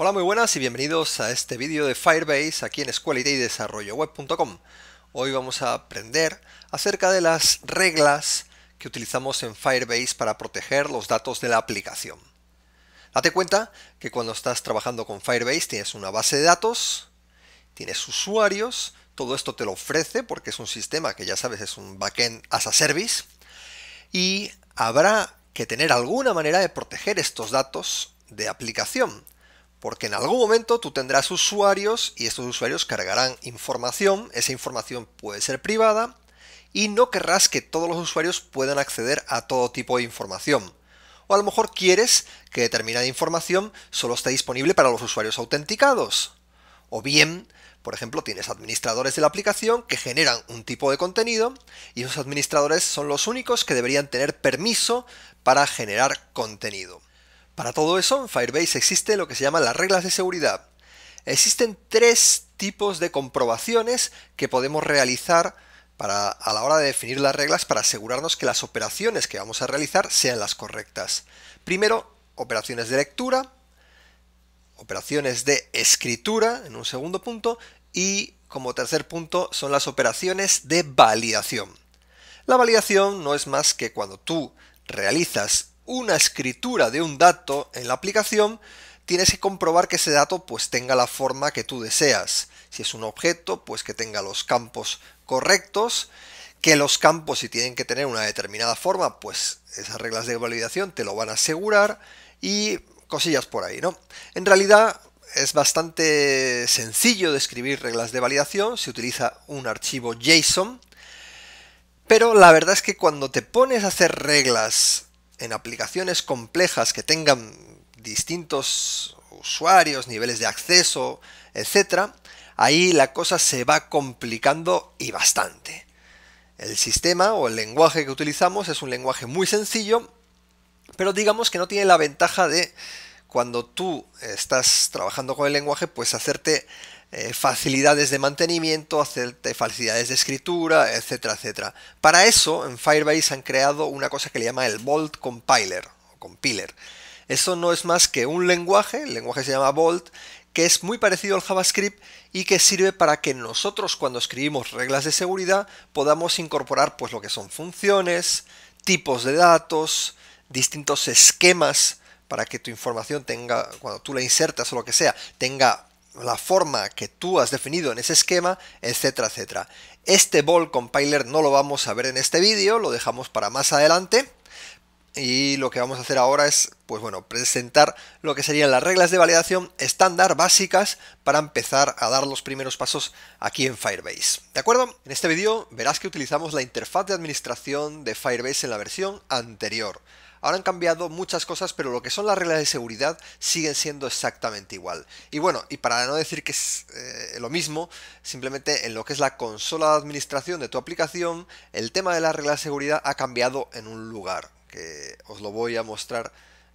Hola muy buenas y bienvenidos a este vídeo de Firebase aquí en squalitydesarrolloweb.com. y Desarrollo Web.com. Hoy vamos a aprender acerca de las reglas que utilizamos en Firebase para proteger los datos de la aplicación. Date cuenta que cuando estás trabajando con Firebase tienes una base de datos, tienes usuarios, todo esto te lo ofrece porque es un sistema que ya sabes es un backend as a service y habrá que tener alguna manera de proteger estos datos de aplicación porque en algún momento tú tendrás usuarios y estos usuarios cargarán información, esa información puede ser privada y no querrás que todos los usuarios puedan acceder a todo tipo de información. O a lo mejor quieres que determinada información solo esté disponible para los usuarios autenticados. O bien, por ejemplo, tienes administradores de la aplicación que generan un tipo de contenido y esos administradores son los únicos que deberían tener permiso para generar contenido. Para todo eso, en Firebase existe lo que se llaman las reglas de seguridad. Existen tres tipos de comprobaciones que podemos realizar para, a la hora de definir las reglas para asegurarnos que las operaciones que vamos a realizar sean las correctas. Primero, operaciones de lectura, operaciones de escritura en un segundo punto y como tercer punto son las operaciones de validación. La validación no es más que cuando tú realizas una escritura de un dato en la aplicación, tienes que comprobar que ese dato pues tenga la forma que tú deseas. Si es un objeto, pues que tenga los campos correctos, que los campos si tienen que tener una determinada forma, pues esas reglas de validación te lo van a asegurar y cosillas por ahí, ¿no? En realidad es bastante sencillo describir reglas de validación, se utiliza un archivo JSON, pero la verdad es que cuando te pones a hacer reglas en aplicaciones complejas que tengan distintos usuarios, niveles de acceso, etcétera, ahí la cosa se va complicando y bastante. El sistema o el lenguaje que utilizamos es un lenguaje muy sencillo, pero digamos que no tiene la ventaja de cuando tú estás trabajando con el lenguaje, pues hacerte eh, facilidades de mantenimiento, facilidades de escritura, etcétera, etcétera. Para eso, en Firebase han creado una cosa que le llama el Bolt Compiler o Compiler. Eso no es más que un lenguaje, el lenguaje se llama Bolt, que es muy parecido al JavaScript y que sirve para que nosotros cuando escribimos reglas de seguridad podamos incorporar pues lo que son funciones, tipos de datos, distintos esquemas para que tu información tenga, cuando tú la insertas o lo que sea, tenga la forma que tú has definido en ese esquema, etcétera, etcétera. Este ball compiler no lo vamos a ver en este vídeo, lo dejamos para más adelante. Y lo que vamos a hacer ahora es, pues bueno, presentar lo que serían las reglas de validación estándar básicas para empezar a dar los primeros pasos aquí en Firebase. ¿De acuerdo? En este vídeo verás que utilizamos la interfaz de administración de Firebase en la versión anterior. Ahora han cambiado muchas cosas, pero lo que son las reglas de seguridad siguen siendo exactamente igual. Y bueno, y para no decir que es eh, lo mismo, simplemente en lo que es la consola de administración de tu aplicación, el tema de las reglas de seguridad ha cambiado en un lugar, que os lo voy a mostrar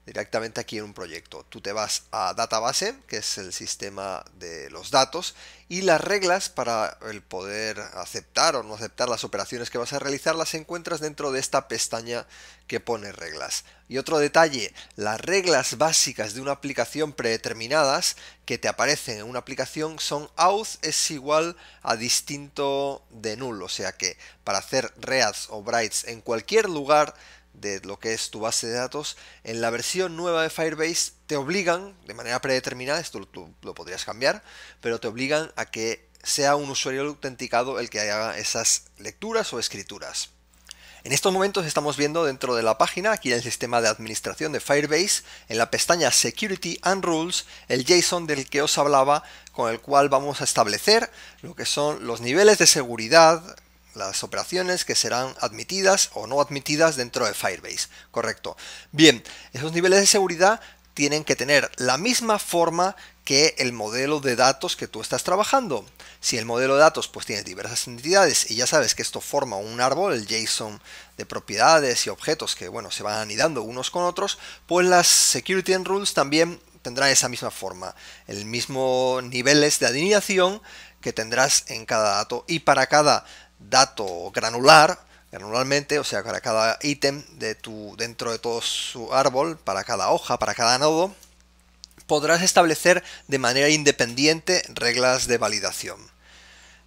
directamente aquí en un proyecto. Tú te vas a database, que es el sistema de los datos, y las reglas para el poder aceptar o no aceptar las operaciones que vas a realizar las encuentras dentro de esta pestaña que pone reglas. Y otro detalle, las reglas básicas de una aplicación predeterminadas que te aparecen en una aplicación son auth es igual a distinto de null, o sea que para hacer reads o brights en cualquier lugar de lo que es tu base de datos, en la versión nueva de Firebase te obligan, de manera predeterminada, esto lo, podrías cambiar, pero te obligan a que sea un usuario autenticado el que haga esas lecturas o escrituras. En estos momentos estamos viendo dentro de la página, aquí en el sistema de administración de Firebase, en la pestaña Security and Rules, el JSON del que os hablaba, con el cual vamos a establecer lo que son los niveles de seguridad las operaciones que serán admitidas o no admitidas dentro de Firebase. Correcto. Bien, esos niveles de seguridad tienen que tener la misma forma que el modelo de datos que tú estás trabajando. Si el modelo de datos pues tiene diversas entidades y ya sabes que esto forma un árbol, el JSON de propiedades y objetos que bueno se van anidando unos con otros, pues las security and rules también tendrán esa misma forma, el mismo niveles de alineación que tendrás en cada dato y para cada dato granular, granularmente, o sea, para cada ítem de tu, dentro de todo su árbol, para cada hoja, para cada nodo, podrás establecer de manera independiente reglas de validación.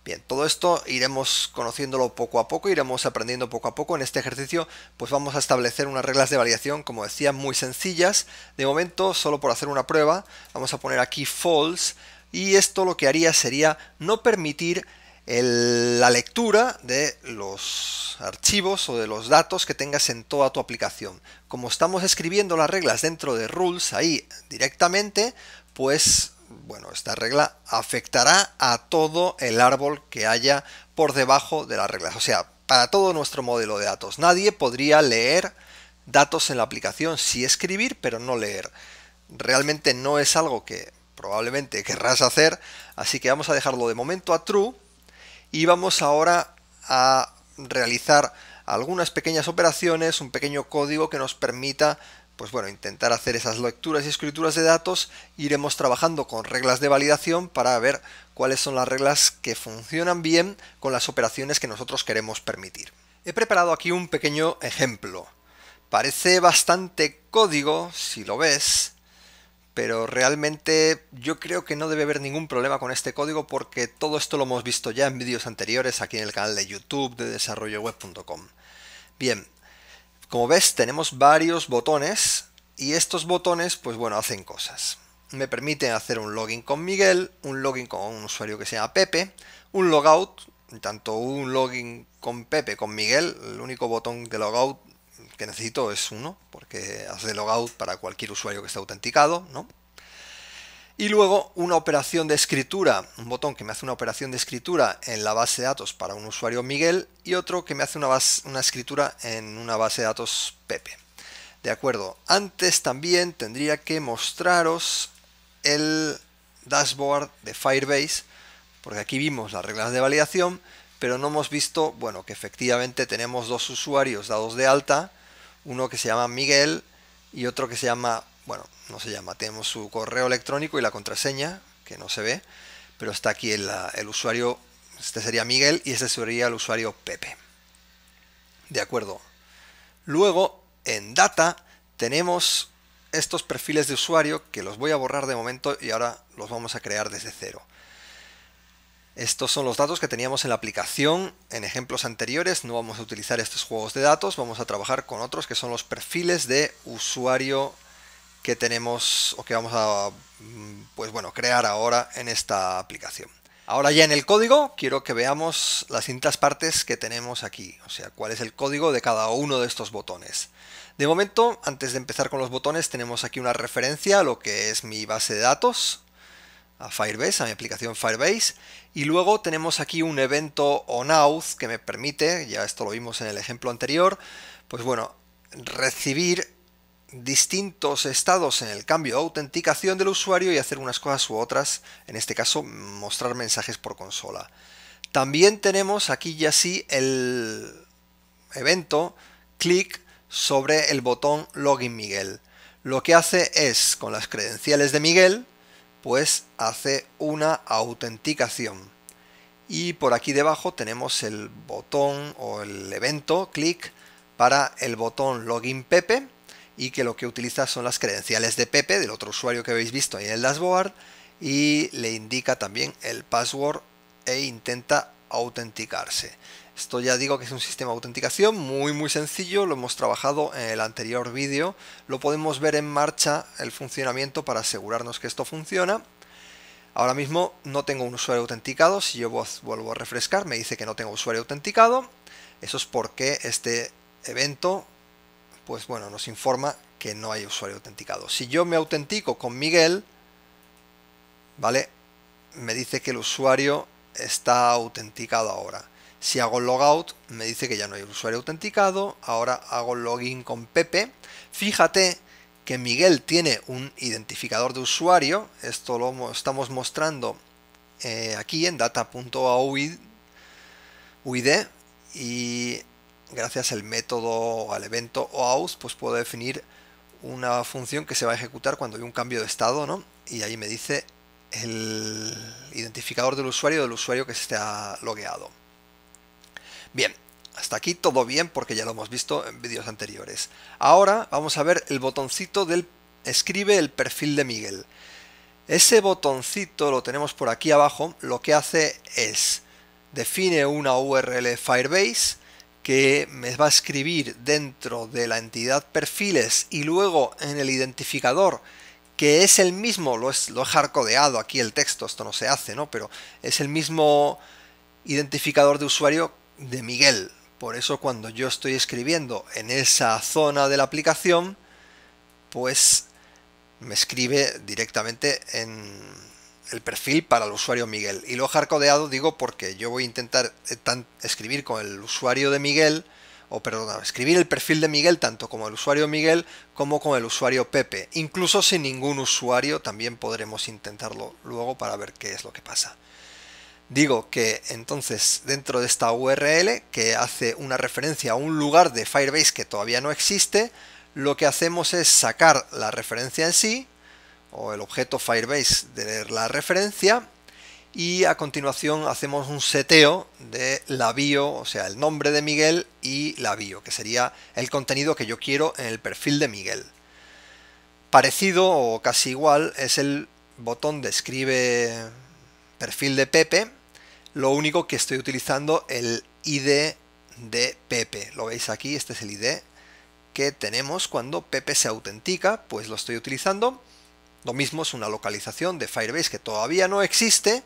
Bien, todo esto iremos conociéndolo poco a poco, iremos aprendiendo poco a poco. En este ejercicio pues vamos a establecer unas reglas de validación, como decía, muy sencillas. De momento, solo por hacer una prueba, vamos a poner aquí false y esto lo que haría sería no permitir la lectura de los archivos o de los datos que tengas en toda tu aplicación. Como estamos escribiendo las reglas dentro de rules ahí directamente, pues bueno, esta regla afectará a todo el árbol que haya por debajo de las reglas. O sea, para todo nuestro modelo de datos. Nadie podría leer datos en la aplicación, sí escribir, pero no leer. Realmente no es algo que probablemente querrás hacer, así que vamos a dejarlo de momento a true y vamos ahora a realizar algunas pequeñas operaciones, un pequeño código que nos permita pues bueno, intentar hacer esas lecturas y escrituras de datos, iremos trabajando con reglas de validación para ver cuáles son las reglas que funcionan bien con las operaciones que nosotros queremos permitir. He preparado aquí un pequeño ejemplo. Parece bastante código, si lo ves, pero realmente yo creo que no debe haber ningún problema con este código porque todo esto lo hemos visto ya en vídeos anteriores aquí en el canal de YouTube de desarrolloweb.com. Bien, como ves tenemos varios botones y estos botones pues bueno hacen cosas. Me permiten hacer un login con Miguel, un login con un usuario que se llama Pepe, un logout, tanto un login con Pepe, con Miguel, el único botón de logout que necesito es uno, porque hace logout para cualquier usuario que esté autenticado, Y luego una operación de escritura, un botón que me hace una operación de escritura en la base de datos para un usuario Miguel y otro que me hace una, una escritura en una base de datos Pepe. De acuerdo, antes también tendría que mostraros el dashboard de Firebase, porque aquí vimos las reglas de validación, pero no hemos visto, bueno, que efectivamente tenemos dos usuarios dados de alta uno que se llama Miguel y otro que se llama, bueno, no se llama, tenemos su correo electrónico y la contraseña, que no se ve, pero está aquí el, usuario, este sería Miguel y este sería el usuario Pepe. De acuerdo. Luego, en data, tenemos estos perfiles de usuario que los voy a borrar de momento y ahora los vamos a crear desde cero. Estos son los datos que teníamos en la aplicación en ejemplos anteriores. No vamos a utilizar estos juegos de datos, vamos a trabajar con otros que son los perfiles de usuario que tenemos o que vamos a mm, pues bueno, crear ahora en esta aplicación. Ahora ya en el código quiero que veamos las distintas partes que tenemos aquí, o sea, cuál es el código de cada uno de estos botones. De momento, antes de empezar con los botones, tenemos aquí una referencia a lo que es mi base de datos, a Firebase, a mi aplicación Firebase. Y luego tenemos aquí un evento OnAuth que me permite, ya esto lo vimos en el ejemplo anterior, pues bueno, recibir distintos estados en el cambio de autenticación del usuario y hacer unas cosas u otras, en este caso mostrar mensajes por consola. También tenemos aquí ya sí el evento clic sobre el botón Login Miguel. Lo que hace es, con las credenciales de Miguel, pues hace una autenticación. Y por aquí debajo tenemos el botón o el evento, clic, para el botón login Pepe y que lo que utiliza son las credenciales de Pepe, del otro usuario que habéis visto ahí en el dashboard, y le indica también el password e intenta autenticarse. Esto ya digo que es un sistema de autenticación muy muy sencillo, lo hemos trabajado en el anterior vídeo, lo podemos ver en marcha el funcionamiento para asegurarnos que esto funciona. Ahora mismo no tengo un usuario autenticado, si yo vuelvo a refrescar me dice que no tengo usuario autenticado, eso es porque este evento pues bueno, nos informa que no hay usuario autenticado. Si yo me autentico con Miguel, ¿vale? Me dice que el usuario está autenticado ahora. Si hago logout, me dice que ya no hay usuario autenticado. Ahora hago login con Pepe. Fíjate que Miguel tiene un identificador de usuario. Esto lo estamos mostrando eh, aquí en data.auid y gracias al método al evento oout, pues puedo definir una función que se va a ejecutar cuando hay un cambio de estado, ¿no? Y ahí me dice el identificador del usuario del usuario que ha logueado. Bien, hasta aquí todo bien porque ya lo hemos visto en vídeos anteriores. Ahora vamos a ver el botoncito del escribe el perfil de Miguel. Ese botoncito lo tenemos por aquí abajo, lo que hace es define una URL Firebase que me va a escribir dentro de la entidad perfiles y luego en el identificador que es el mismo, lo, es, he hardcodeado aquí el texto, esto no se hace, ¿no? Pero es el mismo identificador de usuario de Miguel. Por eso cuando yo estoy escribiendo en esa zona de la aplicación, pues me escribe directamente en el perfil para el usuario Miguel. Y lo he hardcodeado digo porque yo voy a intentar eh, escribir con el usuario de Miguel, o perdón, escribir el perfil de Miguel tanto como el usuario Miguel como con el usuario Pepe. Incluso sin ningún usuario también podremos intentarlo luego para ver qué es lo que pasa digo que entonces dentro de esta URL que hace una referencia a un lugar de Firebase que todavía no existe, lo que hacemos es sacar la referencia en sí, o el objeto Firebase de la referencia, y a continuación hacemos un seteo de la bio, o sea, el nombre de Miguel y la bio, que sería el contenido que yo quiero en el perfil de Miguel. Parecido o casi igual es el botón describe escribe perfil de Pepe, lo único que estoy utilizando el ID de Pepe. Lo veis aquí, este es el ID que tenemos cuando Pepe se autentica, pues lo estoy utilizando. Lo mismo es una localización de Firebase que todavía no existe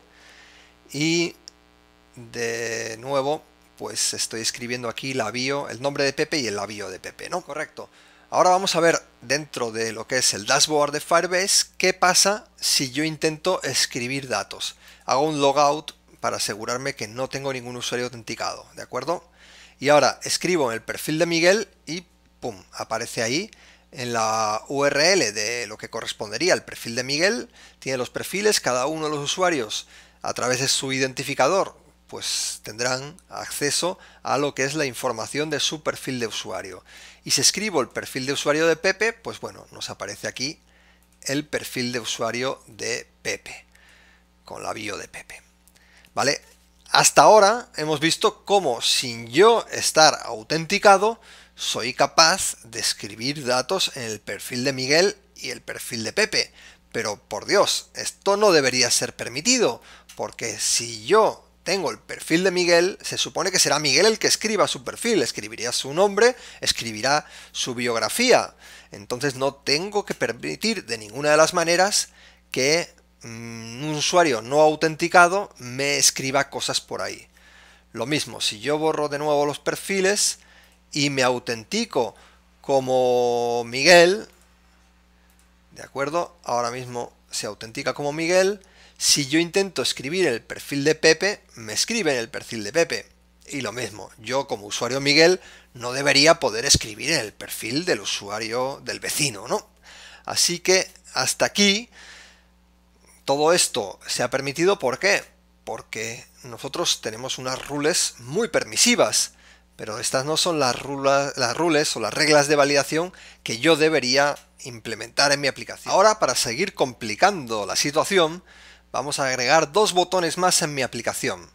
y de nuevo pues estoy escribiendo aquí la bio, el nombre de Pepe y el bio de Pepe, ¿no? Correcto. Ahora vamos a ver dentro de lo que es el dashboard de Firebase qué pasa si yo intento escribir datos hago un logout para asegurarme que no tengo ningún usuario autenticado, ¿de acuerdo? Y ahora escribo en el perfil de Miguel y ¡pum! aparece ahí en la URL de lo que correspondería al perfil de Miguel. Tiene los perfiles, cada uno de los usuarios a través de su identificador pues tendrán acceso a lo que es la información de su perfil de usuario. Y si escribo el perfil de usuario de Pepe, pues bueno, nos aparece aquí el perfil de usuario de Pepe con la bio de Pepe. ¿Vale? Hasta ahora hemos visto cómo sin yo estar autenticado soy capaz de escribir datos en el perfil de Miguel y el perfil de Pepe. Pero por Dios, esto no debería ser permitido, porque si yo tengo el perfil de Miguel, se supone que será Miguel el que escriba su perfil, escribiría su nombre, escribirá su biografía. Entonces no tengo que permitir de ninguna de las maneras que Mm, un usuario no autenticado me escriba cosas por ahí. Lo mismo, si yo borro de nuevo los perfiles y me autentico como Miguel, ¿de acuerdo? Ahora mismo se autentica como Miguel. Si yo intento escribir el perfil de Pepe, me escribe en el perfil de Pepe. Y lo mismo, yo como usuario Miguel no debería poder escribir en el perfil del usuario del vecino, ¿no? Así que hasta aquí todo esto se ha permitido, ¿por qué? Porque nosotros tenemos unas rules muy permisivas, pero estas no son las, las rules o las reglas de validación que yo debería implementar en mi aplicación. Ahora, para seguir complicando la situación, vamos a agregar dos botones más en mi aplicación.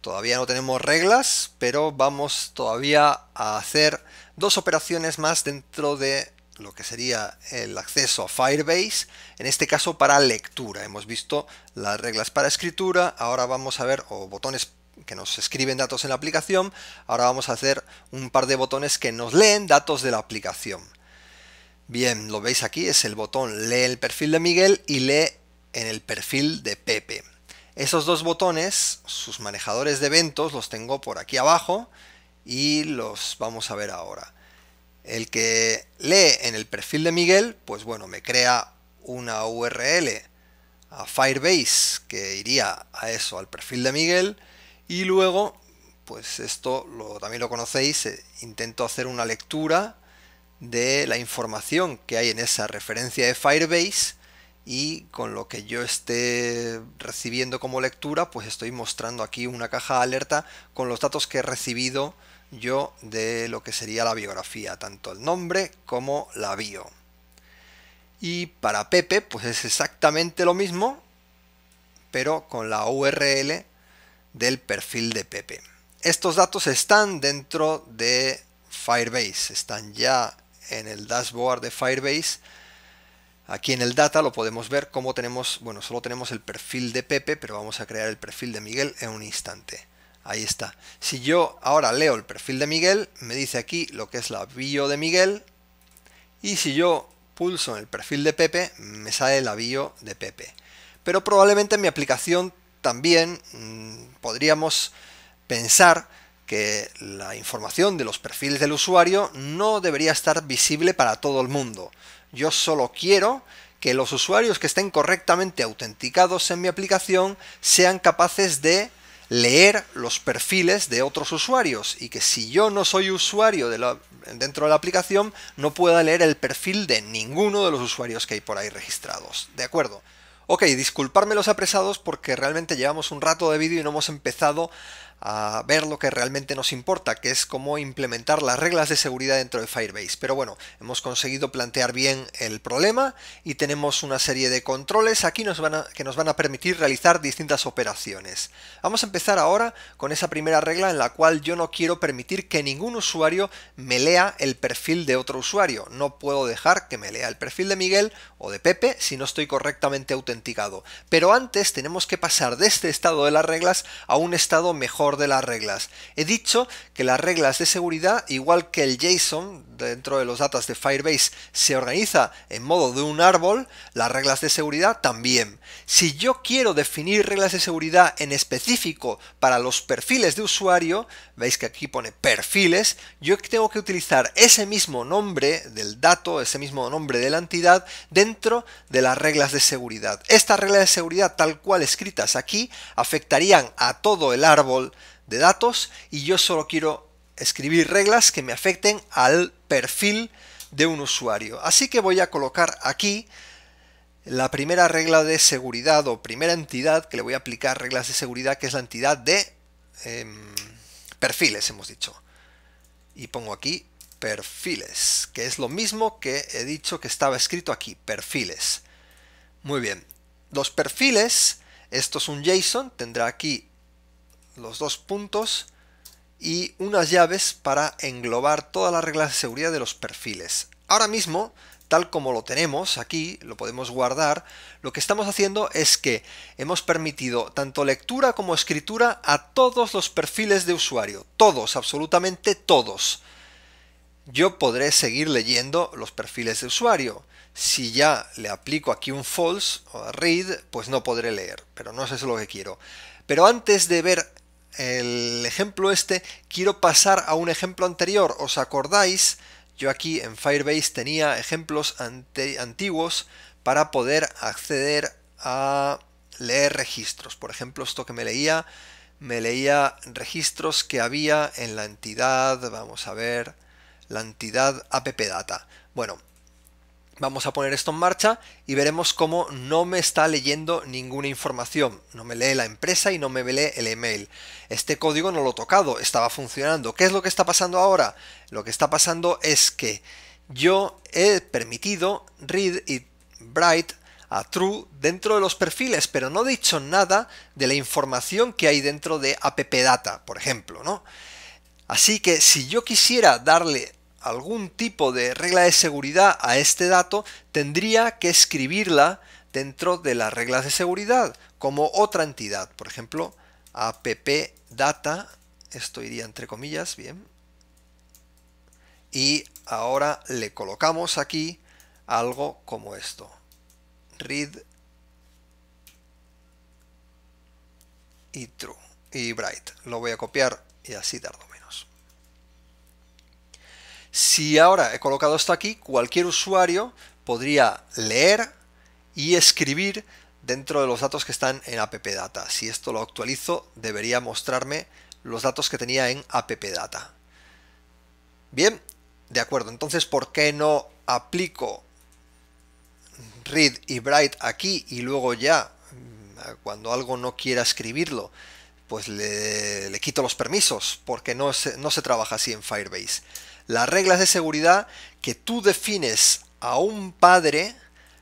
Todavía no tenemos reglas, pero vamos todavía a hacer dos operaciones más dentro de lo que sería el acceso a Firebase, en este caso para lectura. Hemos visto las reglas para escritura, ahora vamos a ver, o botones que nos escriben datos en la aplicación, ahora vamos a hacer un par de botones que nos leen datos de la aplicación. Bien, lo veis aquí, es el botón lee el perfil de Miguel y lee en el perfil de Pepe. Esos dos botones, sus manejadores de eventos, los tengo por aquí abajo y los vamos a ver ahora. El que lee en el perfil de Miguel, pues bueno, me crea una URL a Firebase que iría a eso, al perfil de Miguel, y luego, pues esto lo, también lo conocéis, eh, intento hacer una lectura de la información que hay en esa referencia de Firebase y con lo que yo esté recibiendo como lectura, pues estoy mostrando aquí una caja de alerta con los datos que he recibido yo de lo que sería la biografía, tanto el nombre como la bio. Y para Pepe, pues es exactamente lo mismo, pero con la URL del perfil de Pepe. Estos datos están dentro de Firebase, están ya en el dashboard de Firebase. Aquí en el data lo podemos ver cómo tenemos, bueno, solo tenemos el perfil de Pepe, pero vamos a crear el perfil de Miguel en un instante. Ahí está. Si yo ahora leo el perfil de Miguel, me dice aquí lo que es la bio de Miguel. Y si yo pulso en el perfil de Pepe, me sale la bio de Pepe. Pero probablemente en mi aplicación también mm, podríamos pensar que la información de los perfiles del usuario no debería estar visible para todo el mundo. Yo solo quiero que los usuarios que estén correctamente autenticados en mi aplicación sean capaces de leer los perfiles de otros usuarios y que si yo no soy usuario dentro de la aplicación no pueda leer el perfil de ninguno de los usuarios que hay por ahí registrados. ¿De acuerdo? Ok, disculparme los apresados porque realmente llevamos un rato de vídeo y no hemos empezado a ver lo que realmente nos importa, que es cómo implementar las reglas de seguridad dentro de Firebase. Pero bueno, hemos conseguido plantear bien el problema y tenemos una serie de controles aquí que nos van a permitir realizar distintas operaciones. Vamos a empezar ahora con esa primera regla en la cual yo no quiero permitir que ningún usuario me lea el perfil de otro usuario. No puedo dejar que me lea el perfil de Miguel o de Pepe si no estoy correctamente autenticado. Pero antes tenemos que pasar de este estado de las reglas a un estado mejor de las reglas. He dicho que las reglas de seguridad, igual que el JSON dentro de los datos de Firebase se organiza en modo de un árbol, las reglas de seguridad también. Si yo quiero definir reglas de seguridad en específico para los perfiles de usuario, veis que aquí pone perfiles, yo tengo que utilizar ese mismo nombre del dato, ese mismo nombre de la entidad, dentro de las reglas de seguridad. Estas reglas de seguridad tal cual escritas aquí afectarían a todo el árbol de datos y yo solo quiero escribir reglas que me afecten al perfil de un usuario. Así que voy a colocar aquí la primera regla de seguridad o primera entidad que le voy a aplicar reglas de seguridad, que es la entidad de em, perfiles, hemos dicho. Y pongo aquí perfiles, que es lo mismo que he dicho que estaba escrito aquí, perfiles. Muy bien, los perfiles, esto es un JSON, tendrá aquí los dos puntos, y unas llaves para englobar todas las reglas de seguridad de los perfiles. Ahora mismo, tal como lo tenemos aquí, lo podemos guardar, lo que estamos haciendo es que hemos permitido tanto lectura como escritura a todos los perfiles de usuario, todos, absolutamente todos. Yo podré seguir leyendo los perfiles de usuario. Si ya le aplico aquí un false o read, pues no podré leer, pero no es eso lo que quiero. Pero antes de ver el ejemplo este, quiero pasar a un ejemplo anterior. ¿Os acordáis? Yo aquí en Firebase tenía ejemplos antiguos para poder acceder a leer registros. Por ejemplo, esto que me leía, me leía registros que había en la entidad, vamos a ver, la entidad appdata. Bueno, Vamos a poner esto en marcha y veremos cómo no me está leyendo ninguna información. No me lee la empresa y no me lee el email. Este código no lo he tocado, estaba funcionando. ¿Qué es lo que está pasando ahora? Lo que está pasando es que yo he permitido read y write a true dentro de los perfiles, pero no he dicho nada de la información que hay dentro de data, por ejemplo, ¿no? Así que si yo quisiera darle algún tipo de regla de seguridad a este dato, tendría que escribirla dentro de las reglas de seguridad como otra entidad. Por ejemplo, appdata, esto iría entre comillas, bien. Y ahora le colocamos aquí algo como esto. Read y true y bright. Lo voy a copiar y así tardo. Si ahora he colocado esto aquí, cualquier usuario podría leer y escribir dentro de los datos que están en appdata. Si esto lo actualizo, debería mostrarme los datos que tenía en appdata. Bien, de acuerdo. Entonces, ¿por qué no aplico read y write aquí y luego ya, mm, cuando algo no quiera escribirlo, pues le, quito los permisos? Porque no se trabaja así en Firebase las reglas de seguridad que tú defines a un padre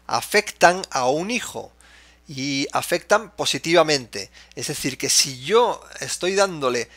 afectan a un hijo y afectan positivamente. Es decir, que si yo estoy dándole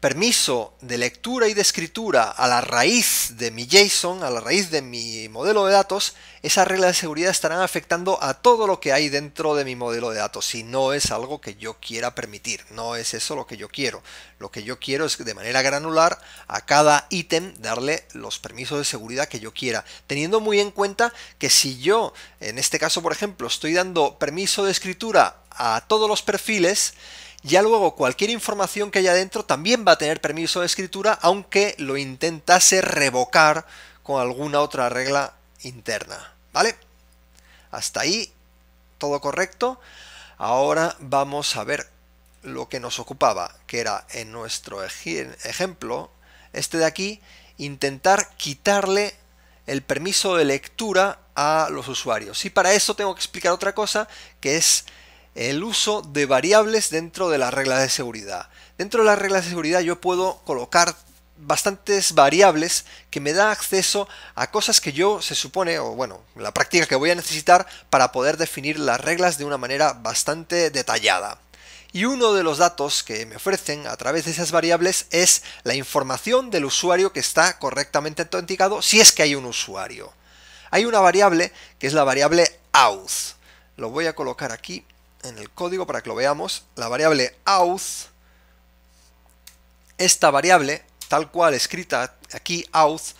permiso de lectura y de escritura a la raíz de mi JSON, a la raíz de mi modelo de datos, esas reglas de seguridad estarán afectando a todo lo que hay dentro de mi modelo de datos Si no es algo que yo quiera permitir, no es eso lo que yo quiero. Lo que yo quiero es de manera granular a cada ítem darle los permisos de seguridad que yo quiera, teniendo muy en cuenta que si yo, en este caso por ejemplo, estoy dando permiso de escritura a todos los perfiles, ya luego cualquier información que haya dentro también va a tener permiso de escritura, aunque lo intentase revocar con alguna otra regla interna. ¿Vale? Hasta ahí, todo correcto. Ahora vamos a ver lo que nos ocupaba, que era en nuestro ejemplo, este de aquí, intentar quitarle el permiso de lectura a los usuarios. Y para eso tengo que explicar otra cosa, que es el uso de variables dentro de las reglas de seguridad. Dentro de las reglas de seguridad yo puedo colocar bastantes variables que me da acceso a cosas que yo se supone, o bueno, la práctica que voy a necesitar para poder definir las reglas de una manera bastante detallada. Y uno de los datos que me ofrecen a través de esas variables es la información del usuario que está correctamente autenticado si es que hay un usuario. Hay una variable que es la variable auth. Lo voy a colocar aquí en el código para que lo veamos, la variable auth, esta variable, tal cual escrita aquí auth,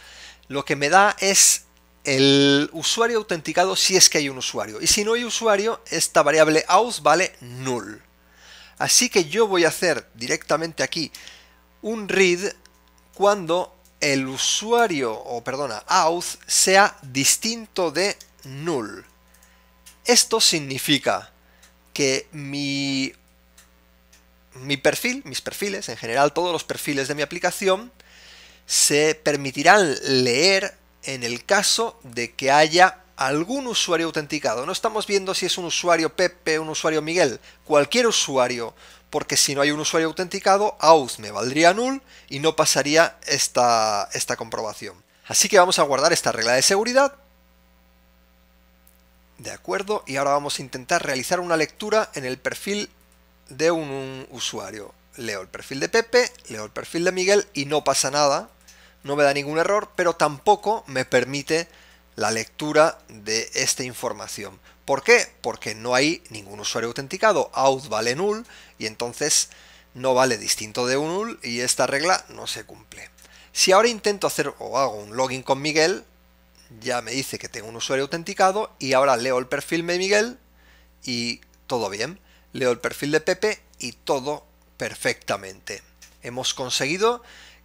lo que me da es el usuario autenticado si es que hay un usuario. Y si no hay usuario, esta variable auth vale null. Así que yo voy a hacer directamente aquí un read cuando el usuario, o perdona, auth, sea distinto de null. Esto significa que mi, mi perfil, mis perfiles, en general todos los perfiles de mi aplicación, se permitirán leer en el caso de que haya algún usuario autenticado. No estamos viendo si es un usuario Pepe, un usuario Miguel, cualquier usuario, porque si no hay un usuario autenticado, auth me valdría null y no pasaría esta, esta comprobación. Así que vamos a guardar esta regla de seguridad de acuerdo, y ahora vamos a intentar realizar una lectura en el perfil de un, usuario. Leo el perfil de Pepe, leo el perfil de Miguel y no pasa nada, no me da ningún error, pero tampoco me permite la lectura de esta información. ¿Por qué? Porque no hay ningún usuario autenticado. Out vale null y entonces no vale distinto de un null y esta regla no se cumple. Si ahora intento hacer o hago un login con Miguel, ya me dice que tengo un usuario autenticado y ahora leo el perfil de Miguel y todo bien. Leo el perfil de Pepe y todo perfectamente. Hemos conseguido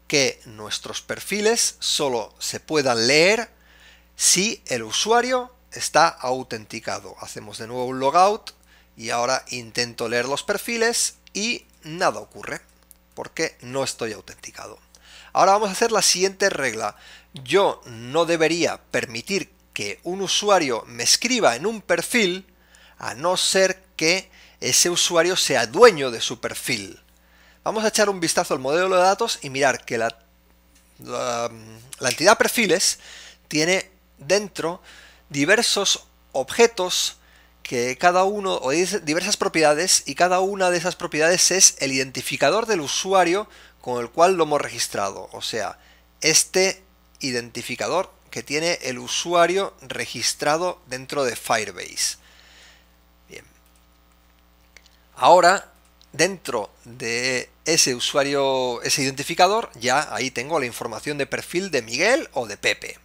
que nuestros perfiles solo se puedan leer si el usuario está autenticado. Hacemos de nuevo un logout y ahora intento leer los perfiles y nada ocurre porque no estoy autenticado. Ahora vamos a hacer la siguiente regla yo no debería permitir que un usuario me escriba en un perfil a no ser que ese usuario sea dueño de su perfil. Vamos a echar un vistazo al modelo de datos y mirar que la, la, entidad perfiles tiene dentro diversos objetos que cada uno o diversas propiedades y cada una de esas propiedades es el identificador del usuario con el cual lo hemos registrado. O sea, este identificador que tiene el usuario registrado dentro de Firebase. Bien. Ahora, dentro de ese usuario, ese identificador, ya ahí tengo la información de perfil de Miguel o de Pepe.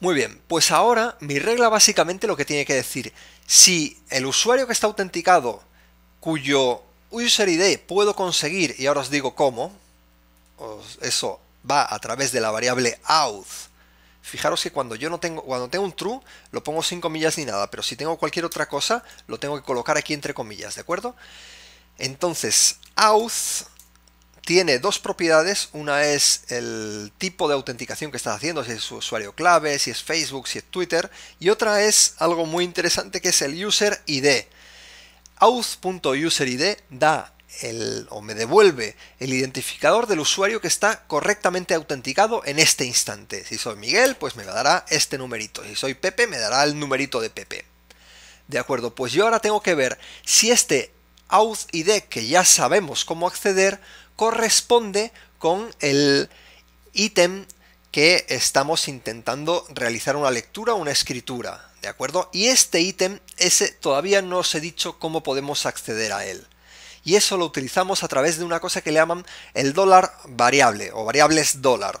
Muy bien, pues ahora mi regla básicamente lo que tiene que decir, si el usuario que está autenticado, cuyo user ID puedo conseguir, y ahora os digo cómo, eso va a través de la variable out. Fijaros que cuando yo no tengo, cuando tengo un true, lo pongo sin comillas ni nada, pero si tengo cualquier otra cosa, lo tengo que colocar aquí entre comillas, ¿de acuerdo? Entonces, out tiene dos propiedades. Una es el tipo de autenticación que estás haciendo, si es usuario clave, si es Facebook, si es Twitter. Y otra es algo muy interesante que es el user ID. Auth.userid da o me devuelve el identificador del usuario que está correctamente autenticado en este instante. Si soy Miguel, pues me dará este numerito. Si soy Pepe, me dará el numerito de Pepe. De acuerdo, pues yo ahora tengo que ver si este id que ya sabemos cómo acceder, corresponde con el ítem que estamos intentando realizar una lectura o una escritura, ¿de acuerdo? Y este ítem, ese todavía no os he dicho cómo podemos acceder a él y eso lo utilizamos a través de una cosa que le llaman el dólar variable o variables dólar.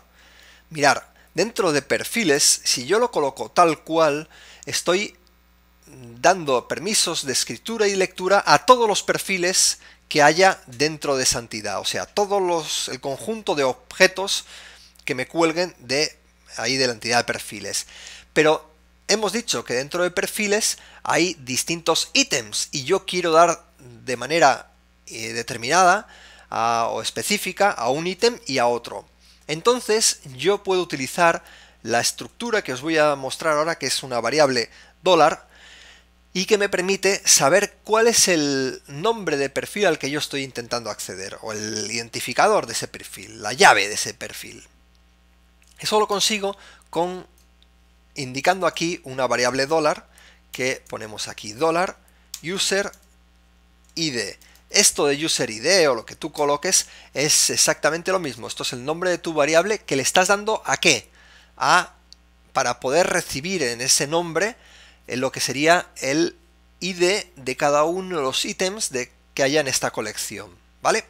Mirar, dentro de perfiles, si yo lo coloco tal cual, estoy dando permisos de escritura y lectura a todos los perfiles que haya dentro de esa entidad, o sea, todos los el conjunto de objetos que me cuelguen de ahí de la entidad de perfiles. Pero hemos dicho que dentro de perfiles hay distintos ítems y yo quiero dar de manera eh, determinada o específica a un ítem y a otro. Entonces yo puedo utilizar la estructura que os voy a mostrar ahora, que es una variable dólar, y que me permite saber cuál es el nombre de perfil al que yo estoy intentando acceder, o el identificador de ese perfil, la llave de ese perfil. Eso lo consigo con indicando aquí una variable dólar, que ponemos aquí dólar user id esto de user ID o lo que tú coloques es exactamente lo mismo. Esto es el nombre de tu variable que le estás dando a qué? A para poder recibir en ese nombre eh, lo que sería el ID de cada uno de los ítems que haya en esta colección, ¿vale?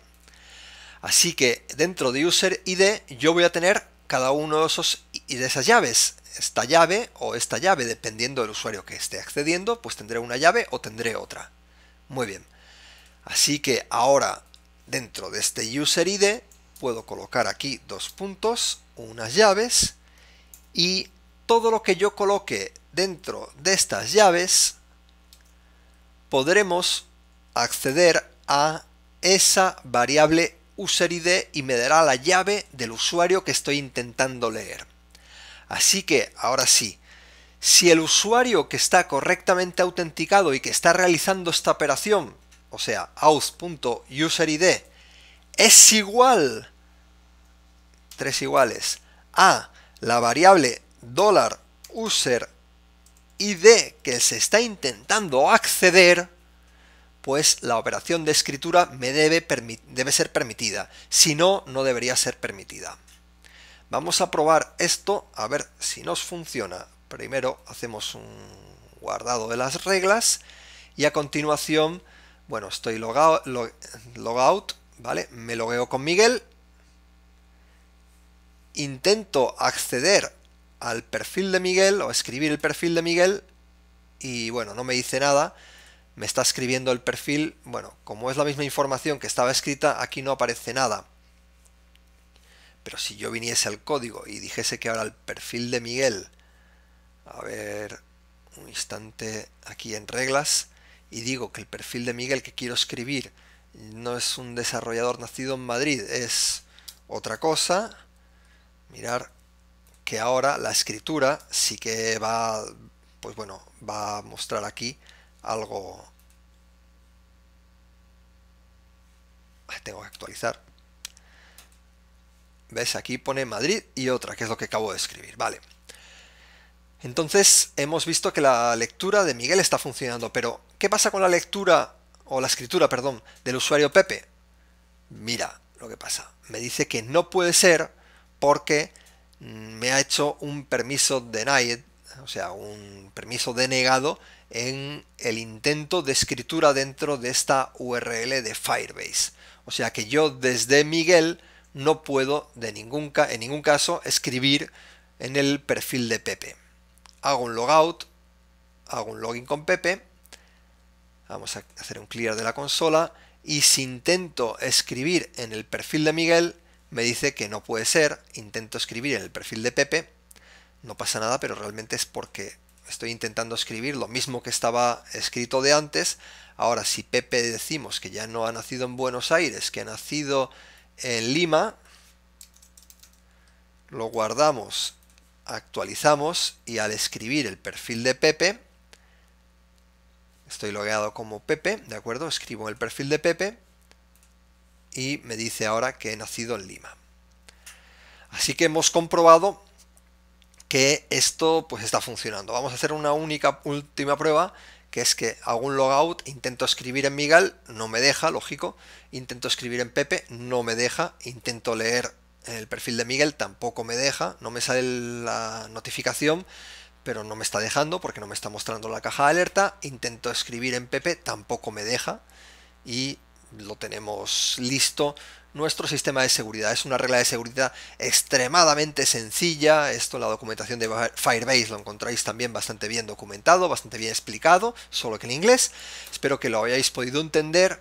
Así que dentro de user ID yo voy a tener cada uno de esos y de esas llaves. Esta llave o esta llave, dependiendo del usuario que esté accediendo, pues tendré una llave o tendré otra. Muy bien. Así que ahora dentro de este user ID puedo colocar aquí dos puntos, unas llaves y todo lo que yo coloque dentro de estas llaves podremos acceder a esa variable user ID y me dará la llave del usuario que estoy intentando leer. Así que ahora sí, si el usuario que está correctamente autenticado y que está realizando esta operación o sea, aus.userid, es igual, tres iguales, a la variable $userid que se está intentando acceder, pues la operación de escritura me debe, debe ser permitida. Si no, no debería ser permitida. Vamos a probar esto a ver si nos funciona. Primero hacemos un guardado de las reglas y a continuación bueno, estoy logado, log, logout, ¿vale? Me logueo con Miguel. Intento acceder al perfil de Miguel o escribir el perfil de Miguel y bueno, no me dice nada. Me está escribiendo el perfil. Bueno, como es la misma información que estaba escrita, aquí no aparece nada. Pero si yo viniese al código y dijese que ahora el perfil de Miguel... A ver, un instante aquí en reglas y digo que el perfil de Miguel que quiero escribir no es un desarrollador nacido en Madrid, es otra cosa, mirar que ahora la escritura sí que va, pues bueno, va a mostrar aquí algo. Tengo que actualizar. ¿Ves? Aquí pone Madrid y otra, que es lo que acabo de escribir. Vale. Entonces hemos visto que la lectura de Miguel está funcionando, pero ¿Qué pasa con la lectura o la escritura, perdón, del usuario Pepe? Mira lo que pasa. Me dice que no puede ser porque me ha hecho un permiso denied, o sea, un permiso denegado en el intento de escritura dentro de esta URL de Firebase. O sea que yo desde Miguel no puedo en ningún caso escribir en el perfil de Pepe. Hago un logout, hago un login con Pepe Vamos a hacer un clear de la consola y si intento escribir en el perfil de Miguel, me dice que no puede ser. Intento escribir en el perfil de Pepe, no pasa nada, pero realmente es porque estoy intentando escribir lo mismo que estaba escrito de antes. Ahora, si Pepe decimos que ya no ha nacido en Buenos Aires, que ha nacido en Lima, lo guardamos, actualizamos y al escribir el perfil de Pepe, Estoy logueado como Pepe, ¿de acuerdo? Escribo el perfil de Pepe y me dice ahora que he nacido en Lima. Así que hemos comprobado que esto pues está funcionando. Vamos a hacer una única última prueba, que es que hago un logout, intento escribir en Miguel, no me deja, lógico, intento escribir en Pepe, no me deja, intento leer el perfil de Miguel, tampoco me deja, no me sale la notificación pero no me está dejando porque no me está mostrando la caja de alerta. Intento escribir en PP, tampoco me deja. Y lo tenemos listo. Nuestro sistema de seguridad es una regla de seguridad extremadamente sencilla. Esto la documentación de Firebase lo encontráis también bastante bien documentado, bastante bien explicado, solo que en inglés. Espero que lo hayáis podido entender.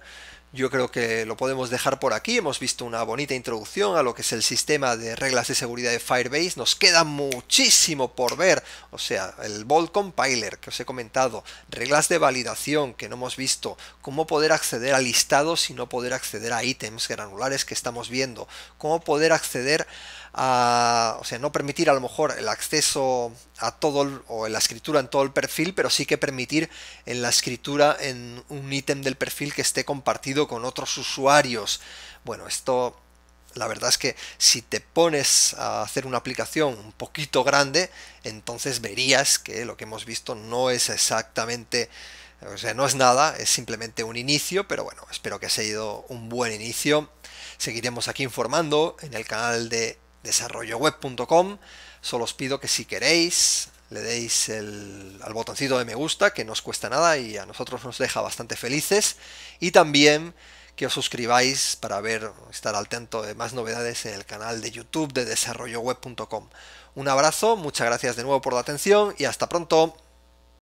Yo creo que lo podemos dejar por aquí. Hemos visto una bonita introducción a lo que es el sistema de reglas de seguridad de Firebase. Nos queda muchísimo por ver. O sea, el Bolt Compiler que os he comentado, reglas de validación que no hemos visto, cómo poder acceder a listados y no poder acceder a ítems granulares que estamos viendo, cómo poder acceder a, o sea, no permitir a lo mejor el acceso a todo o en la escritura en todo el perfil, pero sí que permitir en la escritura en un ítem del perfil que esté compartido con otros usuarios. Bueno, esto la verdad es que si te pones a hacer una aplicación un poquito grande, entonces verías que lo que hemos visto no es exactamente, o sea, no es nada, es simplemente un inicio, pero bueno, espero que haya sido un buen inicio. Seguiremos aquí informando en el canal de desarrolloweb.com. Solo os pido que si queréis le deis el, al botoncito de me gusta, que no os cuesta nada y a nosotros nos deja bastante felices. Y también que os suscribáis para ver, estar al tanto de más novedades en el canal de YouTube de desarrolloweb.com. Un abrazo, muchas gracias de nuevo por la atención y hasta pronto.